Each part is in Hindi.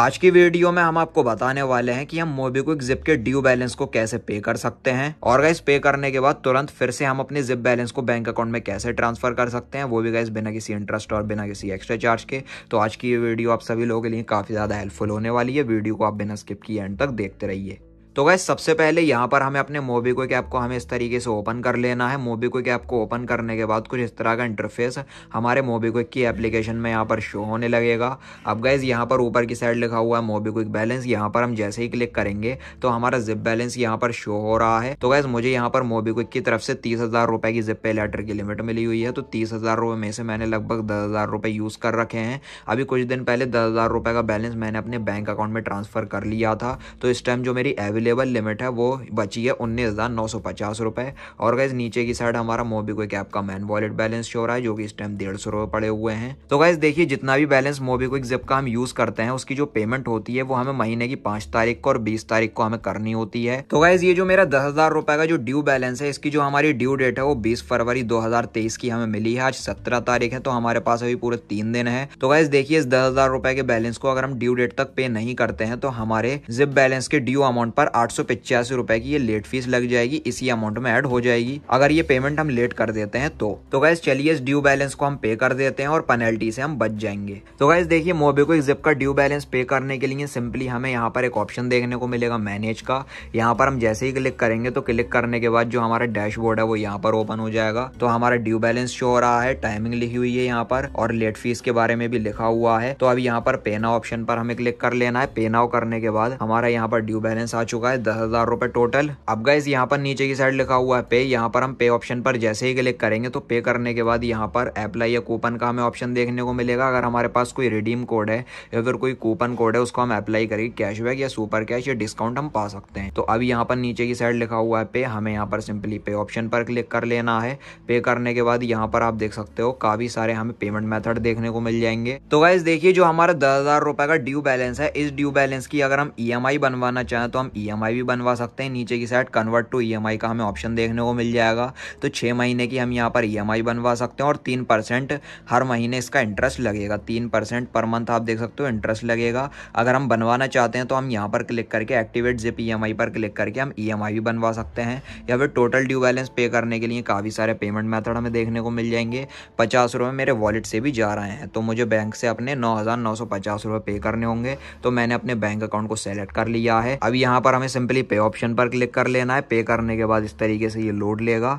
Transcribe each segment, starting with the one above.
आज की वीडियो में हम आपको बताने वाले हैं कि हम मोबीक्विक जिप के ड्यू बैलेंस को कैसे पे कर सकते हैं और गाइस पे करने के बाद तुरंत फिर से हम अपने जिप बैलेंस को बैंक अकाउंट में कैसे ट्रांसफर कर सकते हैं वो भी गाइस बिना किसी इंटरेस्ट और बिना किसी एक्स्ट्रा चार्ज के तो आज की ये वीडियो आप सभी लोगों के लिए काफी ज्यादा हेल्पफुल होने वाली है वीडियो को आप बिना स्किप किए एंड तक देखते रहिए तो गैस सबसे पहले यहाँ पर हमें अपने मोबी को ऐप को हमें इस तरीके से ओपन कर लेना है मोबी को ऐप को ओपन करने के बाद कुछ इस तरह का इंटरफेस हमारे मोबी क्विक की एप्लीकेशन में यहाँ पर शो होने लगेगा अब गैस यहाँ पर ऊपर की साइड लिखा हुआ है मोबी क्विक बैलेंस यहाँ पर हम जैसे ही क्लिक करेंगे तो हमारा जिप बैलेंस यहाँ पर शो हो रहा है तो गैस मुझे यहाँ पर मोबी क्विक की तरफ से तीस हज़ार की जिप पे लेटर की लिमिट मिली हुई है तो तीस हज़ार में से मैंने लगभग दस हज़ार यूज़ कर रखे हैं अभी कुछ दिन पहले दस हज़ार रुपये का बैलेंस मैंने अपने बैंक अकाउंट में ट्रांसफ़र कर लिया था तो इस टाइम जो मेरी एवरेज अवेलेबल लिमिट है वो बची है उन्नीस हज़ार नौ सौ पचास रुपये और गैस नीचे की साइड हमारा मोबीक्विक ऐप का मैन वॉलेट बैलेंस शो रहा है जो कि इस टाइम डेढ़ सौ रुपये पड़े हुए हैं तो गैस देखिए जितना भी बैलेंस मोबीक्विक जिप का हम यूज़ करते हैं उसकी जो पेमेंट होती है वो हमें महीने की पाँच तारीख को और बीस तारीख को हमें करनी होती है तो गैस ये जो मेरा दस हज़ार रुपये का जो ड्यू बैलेंस है इसकी जो हमारी ड्यू डेट है वो बीस फरवरी दो हज़ार तेईस की हमें मिली है आज सत्रह तारीख है तो हमारे पास अभी पूरे तीन दिन है तो गैस देखिए इस दस हज़ार रुपये के बैलेंस को अगर हम ड्यू डेट तक पे नहीं करते हैं तो हमारे जिप बैलेंस के ड्यू अमाउंट पर आठ सौ पिचासी रुपए की ये लेट फीस लग जाएगी इसी अमाउंट में एड हो जाएगी अगर ये पेमेंट हम लेट कर देते हैं तो तो गैस चलिए इस ड्यू बैलेंस को हम पे कर देते हैं और पेनल्टी से हम बच जाएंगे तो गैस देखिए मोबिक्विक जिप का ड्यू बैलेंस पे करने के लिए सिंपली हमें यहाँ पर एक ऑप्शन देखने को मिलेगा मैनेज का यहाँ पर हम जैसे ही क्लिक करेंगे तो क्लिक करने के बाद जो हमारा डैशबोर्ड है वो यहाँ पर ओपन हो जाएगा तो हमारा ड्यू बैलेंस शो हो रहा है टाइमिंग लिखी हुई है यहाँ पर और लेट फीस के बारे में भी लिखा हुआ है तो अब यहाँ पर पेना ऑप्शन पर हमें क्लिक कर लेना है पेनाउ करने के बाद हमारा यहाँ पर ड्यू बैलेंस आ चुका है दस हजार रुपए टोटल अब गाइज यहाँ पर नीचे की साइड लिखा हुआ है पे यहाँ पर हम पे ऑप्शन पर जैसे ही क्लिक करेंगे तो पे करने के बाद यहाँ पर अप्लाई या कूपन का हमें ऑप्शन देखने को मिलेगा अगर हमारे पास कोई रिडीम कोड है या फिर कोई कूपन कोड है उसको हम अप्लाई करेंगे कैशबैक या सुपर कैश या डिस्काउंट हम पा सकते हैं तो अब यहाँ पर नीचे की साइड लिखा हुआ है पे हमें यहाँ पर सिंपली पे ऑप्शन पर क्लिक कर लेना है पे करने के बाद यहाँ पर आप देख सकते हो काफी सारे हमें पेमेंट मेथड देखने को मिल जाएंगे तो गाइज देखिए जो हमारा दस हजार रुपए का ड्यू बैलेंस है इस ड्यू बैलेंस की अगर हम ई e बनवाना चाहें तो हम ई e ई e भी बनवा सकते हैं नीचे की साइड कन्वर्ट टू ई का हमें ऑप्शन देखने को मिल जाएगा तो छः महीने की हम यहाँ पर ई e बनवा सकते हैं और तीन परसेंट हर महीने इसका इंटरेस्ट लगेगा तीन पर मंथ आप देख सकते हो इंटरेस्ट लगेगा अगर हम बनवाना चाहते हैं तो हम यहाँ पर क्लिक करके एक्टिवेट जिप ई पर क्लिक करके हम ई e भी बनवा सकते हैं या फिर टोटल ड्यू बैलेंस पे करने के लिए काफ़ी सारे पेमेंट मेथड हमें देखने को मिल जाएंगे पचास रुपये मेरे वॉलेट से भी जा रहे हैं तो मुझे बैंक से अपने नौ हज़ार नौ सौ पचास रुपये पे करने होंगे तो मैंने अपने बैंक अकाउंट को सेलेक्ट कर लिया है अब यहाँ पर हमें सिंपली पे ऑप्शन पर क्लिक कर लेना है पे करने के बाद इस तरीके से ये लोड लेगा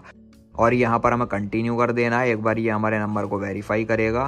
और यहाँ पर हमें कंटिन्यू कर देना है एक बार ये हमारे नंबर को वेरीफाई करेगा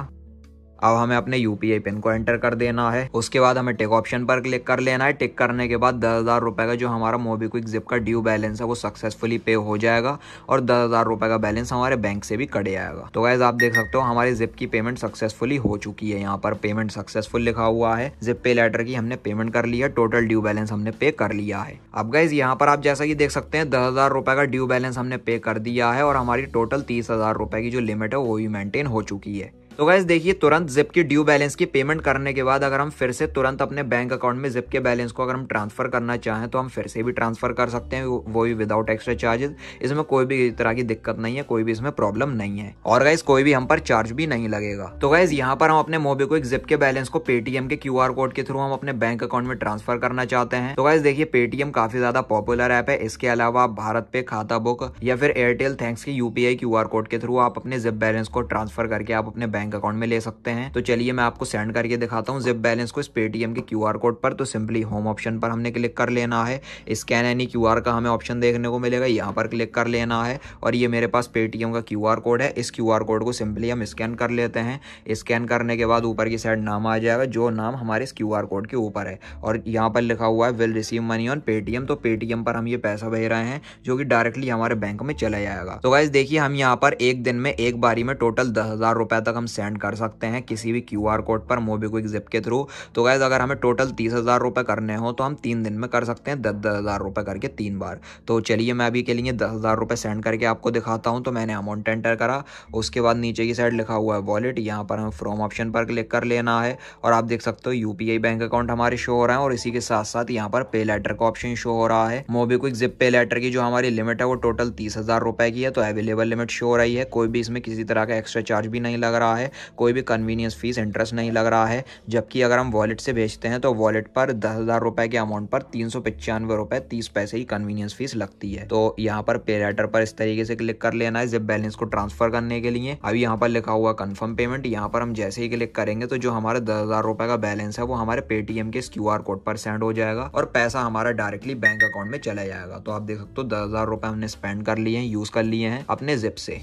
अब हमें अपने यूपीआई पिन को एंटर कर देना है उसके बाद हमें टिक ऑप्शन पर क्लिक कर लेना है टिक करने के बाद दस हज़ार रुपये का जो हमारा मोबीक्विक जिप का ड्यू बैलेंस है वो सक्सेसफुली पे हो जाएगा और दस हज़ार रुपये का बैलेंस हमारे बैंक से भी कट जाएगा तो गैस आप देख सकते हो हमारी जिप की पेमेंट सक्सेसफुली हो चुकी है यहाँ पर पेमेंट सक्सेसफुल लिखा हुआ है जिप पे लेटर की हमने पेमेंट कर लिया टोटल ड्यू बैलेंस हमने पे कर लिया है अब गैस यहाँ पर आप जैसा कि देख सकते हैं दस हज़ार रुपये का ड्यू बैलेंस हमने पे कर दिया है और हमारी टोटल तीस हज़ार रुपये की जो लिमिट है वो भी मेंटेन हो चुकी है तो गैस देखिए तुरंत जिप की ड्यू बैलेंस की पेमेंट करने के बाद अगर हम फिर से तुरंत अपने बैंक अकाउंट में जिप के बैलेंस को अगर हम ट्रांसफर करना चाहें तो हम फिर से भी ट्रांसफर कर सकते हैं वो भी विदाउट एक्स्ट्रा चार्जेस इसमें कोई भी तरह की दिक्कत नहीं है कोई भी इसमें प्रॉब्लम नहीं है और गैस कोई भी हम पर चार्ज भी नहीं लगेगा तो गैस यहाँ पर हम अपने एक जिप के बैलेंस को पेटीएम के क्यू कोड के थ्रू हम अपने बैंक अकाउंट में ट्रांसफर करना चाहते हैं तो गैस देखिए पेटीएम काफी ज्यादा पॉपुलर ऐप है इसके अलावा आप भारत पे खाता बुक या फिर एयरटेल थैंक्स की यूपीआई क्यू कोड के थ्रू आप अपने जिप बैलेंस को ट्रांसफर करके आप अपने बैंक बैंक अकाउंट में ले सकते हैं तो चलिए मैं आपको सेंड करके दिखाता हूँ जिप बैलेंस को इस पेटीएम के क्यू कोड पर तो सिंपली होम ऑप्शन पर हमने क्लिक कर लेना है स्कैन एनी क्यू का हमें ऑप्शन देखने को मिलेगा यहाँ पर क्लिक कर लेना है और ये मेरे पास पेटीएम का क्यू कोड है इस क्यू कोड को सिंपली हम स्कैन कर लेते हैं स्कैन करने के बाद ऊपर की साइड नाम आ जाएगा जो नाम हमारे इस क्यू कोड के ऊपर है और यहाँ पर लिखा हुआ है will receive money on Paytm तो पेटीएम पर हम ये पैसा भेज रहे हैं जो कि डायरेक्टली हमारे बैंक में चला जाएगा तो गाइज देखिए हम यहाँ पर एक दिन में एक बारी में टोटल दस हजार रुपए तक हम सेंड कर सकते हैं किसी भी क्यू कोड पर मोबीक्विक जिप के थ्रू तो गैज़ अगर हमें टोटल तीस हज़ार रुपये करने हो तो हम तीन दिन में कर सकते हैं दस दस हज़ार रुपये करके तीन बार तो चलिए मैं अभी के लिए दस हज़ार रुपये सेंड करके आपको दिखाता हूँ तो मैंने अमाउंट एंटर करा उसके बाद नीचे की साइड लिखा हुआ है वॉलेट यहाँ पर हमें फ्रॉम ऑप्शन पर क्लिक कर लेना है और आप देख सकते हो यूपीआई बैंक अकाउंट हमारे शो हो रहे हैं और इसी के साथ साथ यहाँ पर पे लेटर का ऑप्शन शो हो रहा है मोबीक्विक जिप पे लेटर की जो हमारी लिमिट है वो टोटल तीस हज़ार रुपये की है तो अवेलेबल लिमिट शो हो रही है कोई भी इसमें किसी तरह का एक्स्ट्रा चार्ज भी नहीं लग रहा है है कोई भी कन्वीनियंस फीस इंटरेस्ट नहीं लग रहा है जबकि अगर हम वॉलेट से भेजते हैं तो वॉलेट पर दस हज़ार रुपये के अमाउंट पर तीन सौ पचानवे रुपये तीस पैसे की कन्वीनियंस फीस लगती है तो यहाँ पर पे लेटर पर इस तरीके से क्लिक कर लेना है जब बैलेंस को ट्रांसफर करने के लिए अभी यहाँ पर लिखा हुआ कन्फर्म पेमेंट यहाँ पर हम जैसे ही क्लिक करेंगे तो जो हमारे दस हज़ार रुपये का बैलेंस है वो हमारे पेटीएम के क्यू आर कोड पर सेंड हो जाएगा और पैसा हमारा डायरेक्टली बैंक अकाउंट में चला जाएगा तो आप देख सकते हो दस हज़ार रुपये हमने स्पेंड कर लिए हैं यूज़ कर लिए हैं अपने जिप से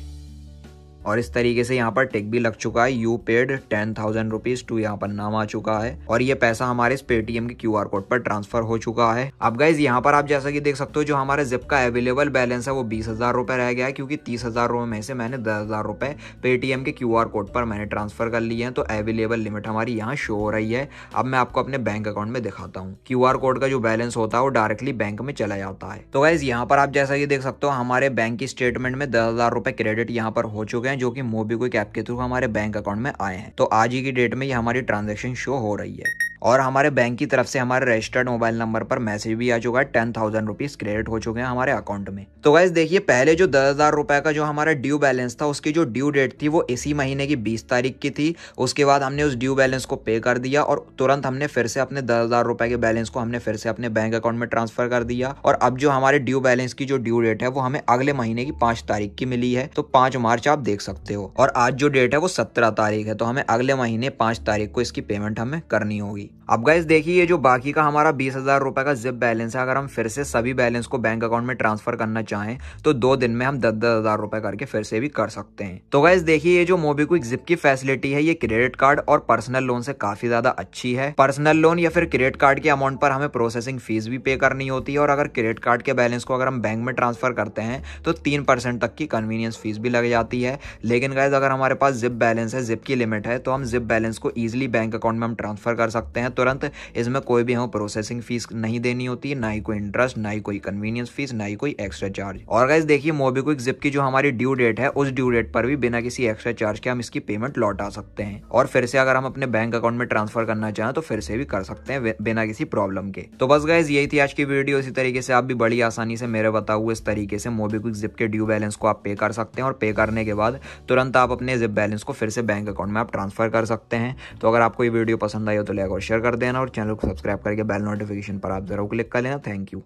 और इस तरीके से यहाँ पर टिक भी लग चुका है you paid ten thousand rupees to यहाँ पर नाम आ चुका है और ये पैसा हमारे इस पेटीएम के क्यू कोड पर ट्रांसफर हो चुका है अब गाइज यहाँ पर आप जैसा कि देख सकते हो जो हमारे जिप का अवेलेबल बैलेंस है वो बीस हजार रुपए रह गया है क्योंकि तीस हजार रुपए में से मैंने दस हजार रुपए पेटीएम के क्यू कोड पर मैंने ट्रांसफर कर लिए हैं तो अवेलेबल लिमिट हमारी यहाँ शो हो रही है अब मैं आपको अपने बैंक अकाउंट में दिखाता हूँ क्यू कोड का जो बैलेंस होता है वो डायरेक्टली बैंक में चला जाता है तो गाइज यहाँ पर आप जैसा कि देख सकते हो हमारे बैंक की स्टेटमेंट में दस हजार रुपए क्रेडिट यहाँ पर हो चुके हैं हैं जो कि मोबीक्विक ऐप के थ्रू हमारे बैंक अकाउंट में आए हैं तो आज ही की डेट में ये हमारी ट्रांजेक्शन शो हो रही है और हमारे बैंक की तरफ से हमारे रजिस्टर्ड मोबाइल नंबर पर मैसेज भी आ चुका है टेन थाउजेंड रुपीज क्रेडिट हो चुके हैं हमारे अकाउंट में तो गाइज देखिए पहले जो दस हजार रुपए का जो हमारा ड्यू बैलेंस था उसकी जो ड्यू डेट थी वो इसी महीने की बीस तारीख की थी उसके बाद हमने उस ड्यू बैलेंस को पे कर दिया और तुरंत हमने फिर से अपने दस हजार रुपए के बैलेंस को हमने फिर से अपने बैंक अकाउंट में ट्रांसफर कर दिया और अब जो हमारे ड्यू बैलेंस की जो ड्यू डेट है वो हमें अगले महीने की पांच तारीख की मिली है तो पांच मार्च आप देख सकते हो और आज जो डेट है वो सत्रह तारीख है तो हमें अगले महीने पांच तारीख को इसकी पेमेंट हमें करनी होगी अब गाइज देखिए ये जो बाकी का हमारा बीस हजार रुपए का जिप बैलेंस है अगर हम फिर से सभी बैलेंस को बैंक अकाउंट में ट्रांसफर करना चाहें तो दो दिन में हम दस दस हजार रुपए करके फिर से भी कर सकते हैं तो गाइज देखिए ये जो मोबीक्विक जिप की फैसिलिटी है ये क्रेडिट कार्ड और पर्सनल लोन से काफी ज्यादा अच्छी है पर्सनल लोन या फिर क्रेडिट कार्ड के अमाउंट पर हमें प्रोसेसिंग फीस भी पे करनी होती है और अगर क्रेडिट कार्ड के बैलेंस को अगर हम बैंक में ट्रांसफर करते हैं तो तीन परसेंट तक की कन्वीनियंस फीस भी लग जाती है लेकिन गाइज अगर हमारे पास जिप बैलेंस है जिप की लिमिट है तो हम जिप बैलेंस को ईजिली बैंक अकाउंट में हम ट्रांसफर कर सकते हैं हैं तुरंत इसमें कोई भी हमें प्रोसेसिंग फीस नहीं देनी होती है ना ही कोई इंटरेस्ट ना ही कोई कन्वीनियंस फीस ना ही कोई एक्स्ट्रा चार्ज और गाइज देखिए मोबीक्विक जिप की जो हमारी ड्यू डेट है उस ड्यू डेट पर भी बिना किसी एक्स्ट्रा चार्ज के हम इसकी पेमेंट लौटा सकते हैं और फिर से अगर हम अपने बैंक अकाउंट में ट्रांसफर करना चाहें तो फिर से भी कर सकते हैं बिना किसी प्रॉब्लम के तो बस गाइज यही थी आज की वीडियो इसी तरीके से आप भी बड़ी आसानी से मेरे बताओ हुए इस तरीके से मोबीक्विक जिप के ड्यू बैलेंस को आप पे कर सकते हैं और पे करने के बाद तुरंत आप अपने जिप बैलेंस को फिर से बैंक अकाउंट में आप ट्रांसफर कर सकते हैं तो अगर आपको ये वीडियो पसंद आई हो तो लाइक शेयर कर देना और चैनल को सब्सक्राइब करके बेल नोटिफिकेशन पर आप ज़रूर क्लिक कर लेना थैंक यू